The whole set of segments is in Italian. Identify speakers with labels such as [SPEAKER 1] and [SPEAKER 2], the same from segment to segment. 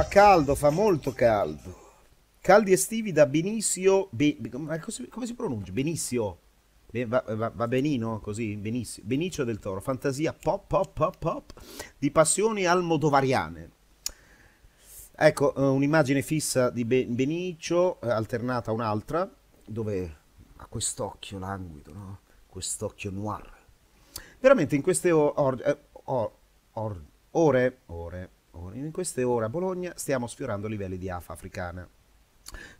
[SPEAKER 1] Fa caldo, fa molto caldo. Caldi estivi da Benicio. Be, come, come, si pronuncia? Benissimo. Va, va, va, benino così, benissimo. Benicio del Toro, fantasia pop, pop, pop, pop, di passioni almodovariane. Ecco, eh, un'immagine fissa di Benicio, eh, alternata a un'altra, dove ha quest'occhio languido, no? quest'occhio noir. Veramente in queste or, eh, or, or, ore, ore in queste ore a Bologna stiamo sfiorando livelli di AFA africana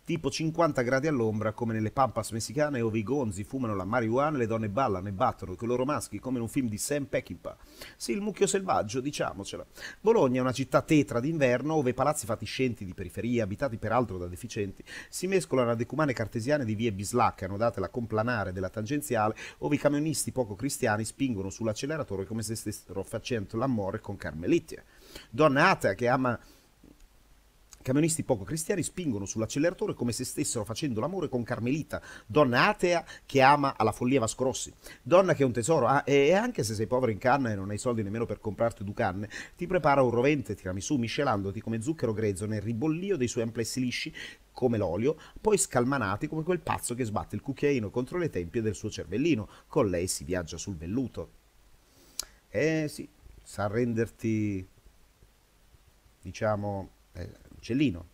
[SPEAKER 1] tipo 50 gradi all'ombra come nelle pampas messicane ove i gonzi fumano la marijuana, e le donne ballano e battono con i loro maschi come in un film di Sam Peckinpah. Sì, il mucchio selvaggio, diciamocela. Bologna è una città tetra d'inverno ove palazzi fatiscenti di periferia, abitati peraltro da deficienti, si mescolano a decumane cartesiane di vie bislacche annodate alla complanare della tangenziale ove i camionisti poco cristiani spingono sull'acceleratore come se stessero facendo l'amore con Carmelitia. Donna atea che ama Camionisti poco cristiani spingono sull'acceleratore come se stessero facendo l'amore con Carmelita, donna atea che ama alla follia Vasco Rossi. Donna che è un tesoro, ah, e anche se sei povero in canna e non hai soldi nemmeno per comprarti due canne, ti prepara un rovente tiramisù miscelandoti come zucchero grezzo nel ribollio dei suoi amplessi lisci come l'olio, poi scalmanati come quel pazzo che sbatte il cucchiaino contro le tempie del suo cervellino. Con lei si viaggia sul velluto. Eh sì, sa renderti, diciamo... Eh, uccellino.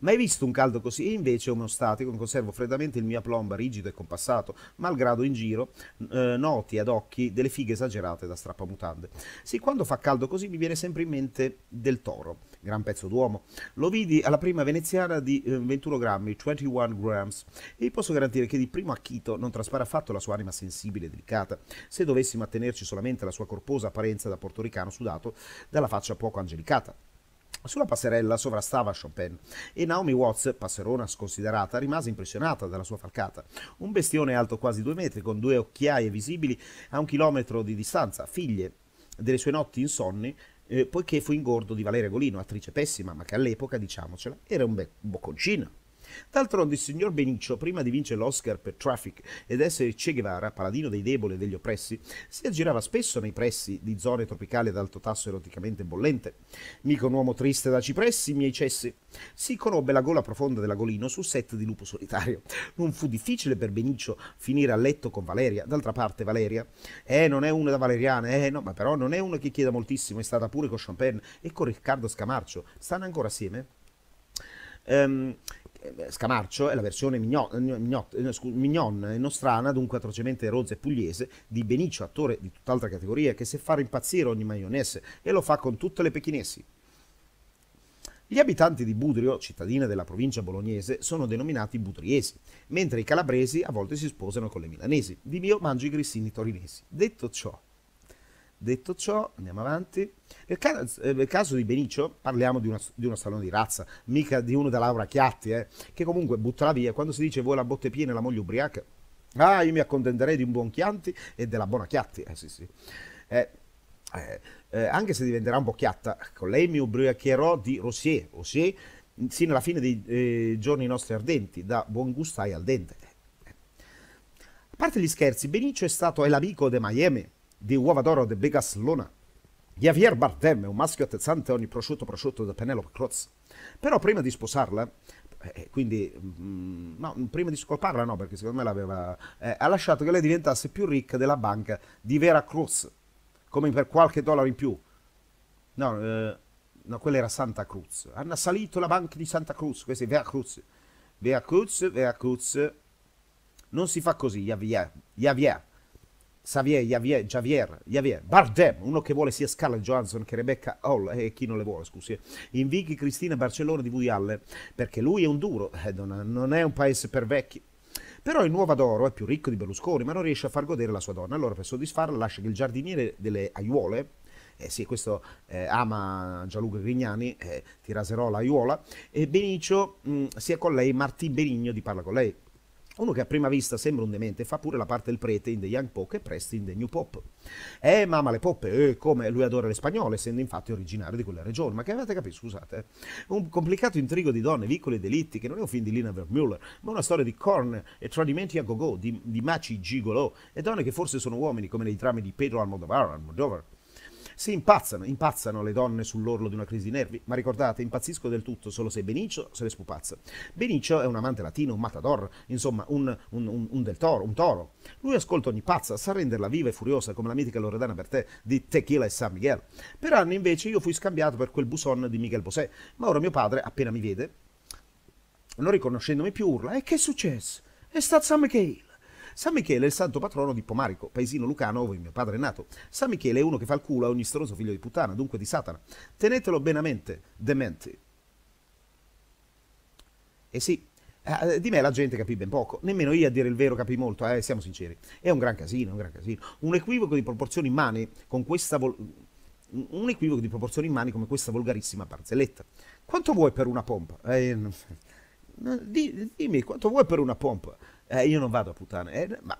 [SPEAKER 1] Mai visto un caldo così? E invece uno statico, conservo freddamente il mio plomba rigido e compassato, malgrado in giro eh, noti ad occhi delle fighe esagerate da strappamutande. Sì, quando fa caldo così mi viene sempre in mente del toro, gran pezzo d'uomo. Lo vidi alla prima veneziana di eh, 21 grammi, 21 grams, e vi posso garantire che di primo acchito non traspare affatto la sua anima sensibile e delicata. Se dovessimo attenerci solamente alla sua corposa apparenza da portoricano sudato, dalla faccia poco angelicata. Sulla passerella sovrastava Chopin e Naomi Watts, passerona sconsiderata, rimase impressionata dalla sua falcata. Un bestione alto quasi due metri, con due occhiaie visibili a un chilometro di distanza, figlie delle sue notti insonni, eh, poiché fu ingordo di Valeria Golino, attrice pessima, ma che all'epoca, diciamocela, era un, be- un bocconcino. D'altronde il signor Beniccio, prima di vincere l'Oscar per Traffic ed essere Che Guevara, paladino dei deboli e degli oppressi, si aggirava spesso nei pressi di zone tropicali ad alto tasso eroticamente bollente. Mica un uomo triste da cipressi, miei cessi. Si conobbe la gola profonda dell'agolino sul set di Lupo Solitario. Non fu difficile per Beniccio finire a letto con Valeria. D'altra parte Valeria, eh, non è una da valeriana, eh, no, ma però non è una che chieda moltissimo, è stata pure con Champagne e con Riccardo Scamarcio. Stanno ancora assieme? Ehm... Um, eh, Scamarcio è la versione eh, eh, mignon, e nostrana, dunque atrocemente rozza e pugliese, di Benicio, attore di tutt'altra categoria, che sa fa impazzire ogni maionese e lo fa con tutte le pechinesi. Gli abitanti di Budrio, cittadina della provincia bolognese, sono denominati budriesi, mentre i calabresi a volte si sposano con le milanesi. Di mio mangio i grissini torinesi. Detto ciò, Detto ciò, andiamo avanti. Nel caso, nel caso di Benicio parliamo di, una, di, uno stallone di razza, mica di uno da Laura Chiatti, eh, che comunque butta la via. Quando si dice vuoi la botte piena e la moglie ubriaca, ah, io mi accontenterei di un buon Chianti e della buona Chiatti. Eh sì sì. Eh, eh, eh anche se diventerà un po' chiatta, con lei mi ubriacherò di Rossier, Rossier sino alla fine dei eh, giorni nostri ardenti, da buon gusto ai al dente. Eh, a parte gli scherzi, Benicio è stato l'amico de Miami, di uova d'oro di Bigaslona, Luna. Javier Bardem, è un maschio attezzante ogni prosciutto prosciutto da Penelope Cruz. Però prima di sposarla, eh, eh quindi mh, mm, no, prima di scolparla no, perché secondo me l'aveva, eh, ha lasciato che lei diventasse più ricca della banca di Veracruz, come per qualche dollaro in più. No, eh, no, quella era Santa Cruz. Hanno salito la banca di Santa Cruz, questa è Veracruz. Veracruz, Veracruz. Non si fa così, Javier. Javier. Xavier, Javier, Javier, Javier, Bardem, uno che vuole sia Scarlett Johansson che Rebecca Hall e eh, chi non le vuole, scusi. Eh. Invichi Cristina Barcellona di Woody perché lui è un duro, eh, non è un paese per vecchi. Però il Nuova d'oro è più ricco di Berlusconi, ma non riesce a far godere la sua donna. Allora, per soddisfarla, lascia che il giardiniere delle aiuole, eh sì, questo eh, ama Gianluca Grignani, eh, ti raserò l'aiuola, e Benicio mh, mm, sia con lei, Martin Benigno di Parla con lei. Uno che a prima vista sembra un demente fa pure la parte del prete in The Young Pop e presto in The New Pop. Eh, mamma le poppe, eh, come lui adora le spagnole, essendo infatti originario di quella regione. Ma che avete capito, scusate? Eh. Un complicato intrigo di donne, vicoli e delitti, che non è un film di Lina Vermüller, ma una storia di corn e tradimenti a go-go, di, di maci gigolo, e donne che forse sono uomini, come nei drammi di Pedro Almodovar, Almodovar sì, impazzano, impazzano le donne sull'orlo di una crisi di nervi, ma ricordate, impazzisco del tutto solo se Benicio se le spupazza. Benicio è un amante latino, un matador, insomma, un, un, un, un del toro, un toro. Lui ascolta ogni pazza, sa renderla viva e furiosa come la mitica Loredana Bertè di Tequila e San Miguel. Per anni invece io fui scambiato per quel buson di Miguel Bosè, ma ora mio padre, appena mi vede, non riconoscendomi più, urla: E che è successo? È stato San Michele. San Michele è il santo patrono di Pomarico, paesino lucano dove mio padre è nato. San Michele è uno che fa il culo a ogni stronzo figlio di puttana, dunque di Satana. Tenetelo bene a mente, dementi. Eh sì, eh, di me la gente capì ben poco, nemmeno io a dire il vero capì molto, eh, siamo sinceri. È un gran casino, un gran casino. Un equivoco di proporzioni immani con questa... un equivoco di proporzioni immani come questa volgarissima barzelletta. Quanto vuoi per una pompa? Eh, di, dimmi, quanto vuoi per una pompa? Eh, io non vado a puttane. Eh, ma,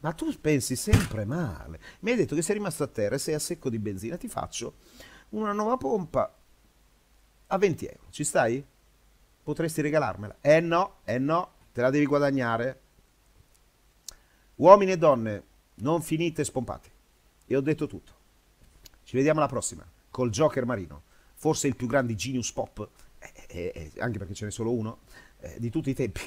[SPEAKER 1] ma, tu pensi sempre male. Mi hai detto che sei rimasto a terra e sei a secco di benzina. Ti faccio una nuova pompa a 20 euro. Ci stai? Potresti regalarmela. Eh no, eh no, te la devi guadagnare. Uomini e donne, non finite spompati. E ho detto tutto. Ci vediamo alla prossima, col Joker Marino, forse il più grande genius pop, eh, eh, eh, anche perché ce n'è solo uno, eh, di tutti i tempi.